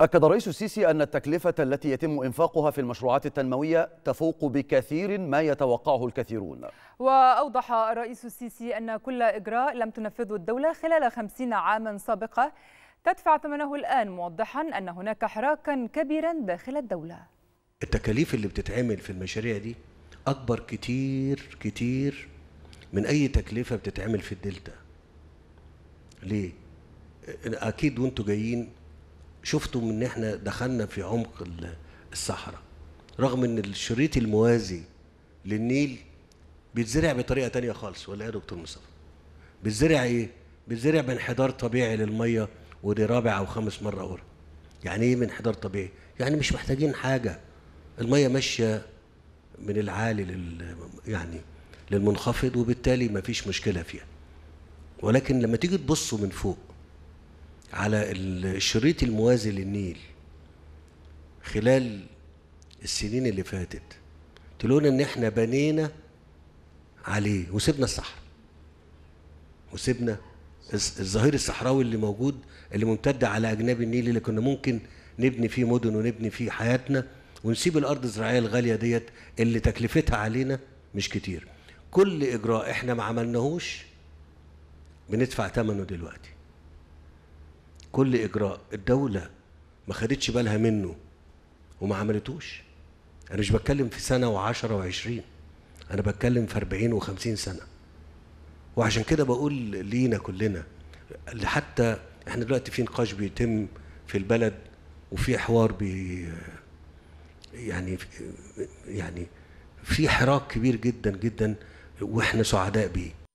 أكد الرئيس السيسي أن التكلفة التي يتم إنفاقها في المشروعات التنموية تفوق بكثير ما يتوقعه الكثيرون وأوضح الرئيس السيسي أن كل إجراء لم تنفذه الدولة خلال خمسين عاما سابقة تدفع ثمنه الآن موضحا أن هناك حراكا كبيرا داخل الدولة التكاليف اللي بتتعمل في المشاريع دي أكبر كتير كتير من أي تكلفة بتتعمل في الدلتا ليه؟ أكيد وأنتوا جايين شفتوا ان احنا دخلنا في عمق الصحراء رغم ان الشريط الموازي للنيل بيتزرع بطريقه تانية خالص ولا ايه يا دكتور مصطفى بيتزرع ايه بيتزرع بانحدار طبيعي للميه ودي رابع او خامس مره اورا يعني ايه بانحدار طبيعي يعني مش محتاجين حاجه الميه ماشيه من العالي لل يعني للمنخفض وبالتالي ما فيش مشكله فيها ولكن لما تيجي تبصوا من فوق على الشريط الموازي للنيل خلال السنين اللي فاتت تلونا ان احنا بنينا عليه وسبنا الصحراء وسبنا الظهير الصحراوي اللي موجود اللي ممتد على اجناب النيل اللي كنا ممكن نبني فيه مدن ونبني فيه حياتنا ونسيب الارض الزراعيه الغاليه ديت اللي تكلفتها علينا مش كتير كل اجراء احنا ما عملناهوش بندفع ثمنه دلوقتي كل اجراء الدوله ما خدتش بالها منه وما عملتوش انا مش بتكلم في سنه وعشرة وعشرين انا بتكلم في 40 و50 سنه وعشان كده بقول لينا كلنا حتى احنا دلوقتي في نقاش بيتم في البلد وفي حوار بي يعني يعني في حراك كبير جدا جدا واحنا سعداء بيه